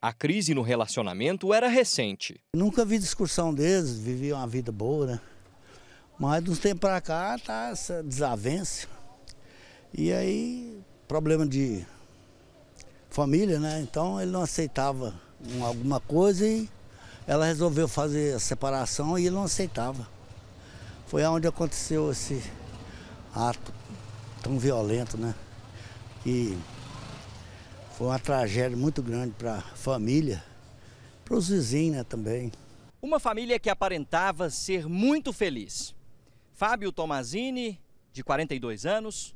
A crise no relacionamento era recente. Nunca vi discussão deles, viviam uma vida boa, né? Mas de uns tempos para cá tá essa desavença. E aí, problema de família, né? Então ele não aceitava alguma coisa e ela resolveu fazer a separação e ele não aceitava. Foi onde aconteceu esse ato tão violento, né? E foi uma tragédia muito grande para a família, para os vizinhos né, também. Uma família que aparentava ser muito feliz. Fábio Tomazini, de 42 anos,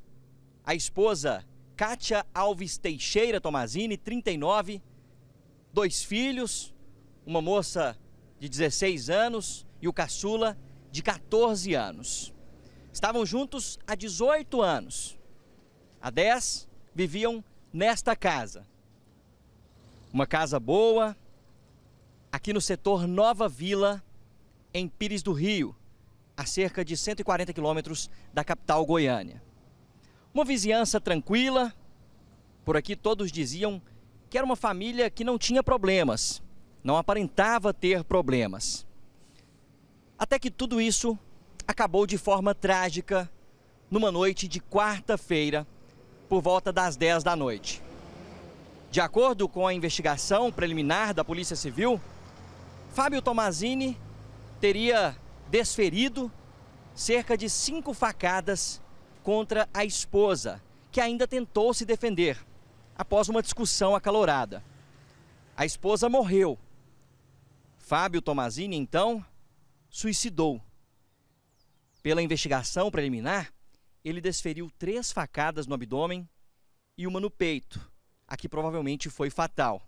a esposa Kátia Alves Teixeira Tomazini, 39, dois filhos, uma moça de 16 anos e o caçula de 14 anos. Estavam juntos há 18 anos. Há 10 viviam nesta casa. Uma casa boa, aqui no setor Nova Vila, em Pires do Rio, a cerca de 140 quilômetros da capital Goiânia. Uma vizinhança tranquila, por aqui todos diziam que era uma família que não tinha problemas, não aparentava ter problemas. Até que tudo isso acabou de forma trágica numa noite de quarta-feira por volta das 10 da noite. De acordo com a investigação preliminar da Polícia Civil, Fábio Tomazini teria desferido cerca de cinco facadas contra a esposa, que ainda tentou se defender após uma discussão acalorada. A esposa morreu. Fábio Tomazini, então, suicidou. Pela investigação preliminar, ele desferiu três facadas no abdômen e uma no peito, a que provavelmente foi fatal.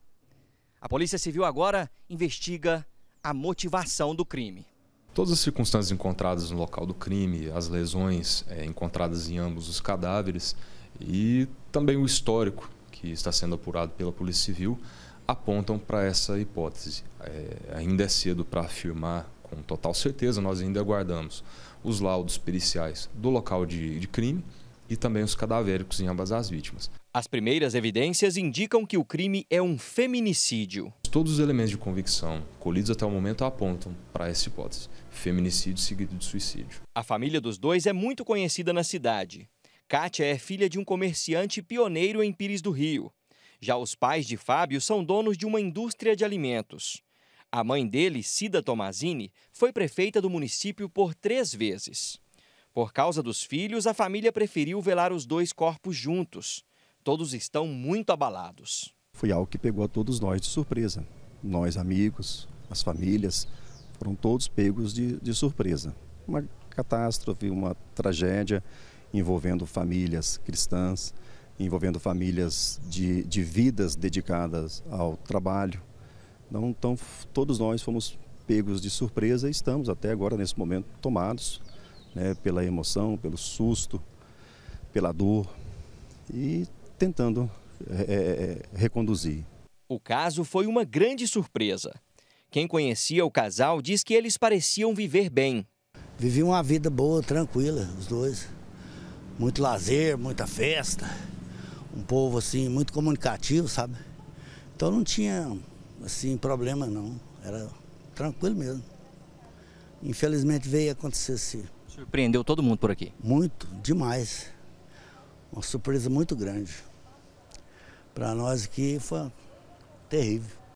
A Polícia Civil agora investiga a motivação do crime. Todas as circunstâncias encontradas no local do crime, as lesões é, encontradas em ambos os cadáveres e também o histórico que está sendo apurado pela Polícia Civil apontam para essa hipótese. É, ainda é cedo para afirmar com total certeza, nós ainda aguardamos os laudos periciais do local de, de crime e também os cadavéricos em ambas as vítimas. As primeiras evidências indicam que o crime é um feminicídio. Todos os elementos de convicção colhidos até o momento apontam para essa hipótese: feminicídio seguido de suicídio. A família dos dois é muito conhecida na cidade. Kátia é filha de um comerciante pioneiro em Pires do Rio. Já os pais de Fábio são donos de uma indústria de alimentos. A mãe dele, Cida Tomazini, foi prefeita do município por três vezes. Por causa dos filhos, a família preferiu velar os dois corpos juntos. Todos estão muito abalados. Foi algo que pegou a todos nós de surpresa. Nós, amigos, as famílias, foram todos pegos de, de surpresa. Uma catástrofe, uma tragédia envolvendo famílias cristãs, envolvendo famílias de, de vidas dedicadas ao trabalho, então, então, todos nós fomos pegos de surpresa e estamos até agora, nesse momento, tomados né, pela emoção, pelo susto, pela dor e tentando é, é, é, reconduzir. O caso foi uma grande surpresa. Quem conhecia o casal diz que eles pareciam viver bem. Viviam uma vida boa, tranquila, os dois. Muito lazer, muita festa. Um povo assim, muito comunicativo, sabe? Então não tinha assim, problema não. Era tranquilo mesmo. Infelizmente veio acontecer assim. Surpreendeu todo mundo por aqui? Muito, demais. Uma surpresa muito grande. Para nós aqui foi terrível.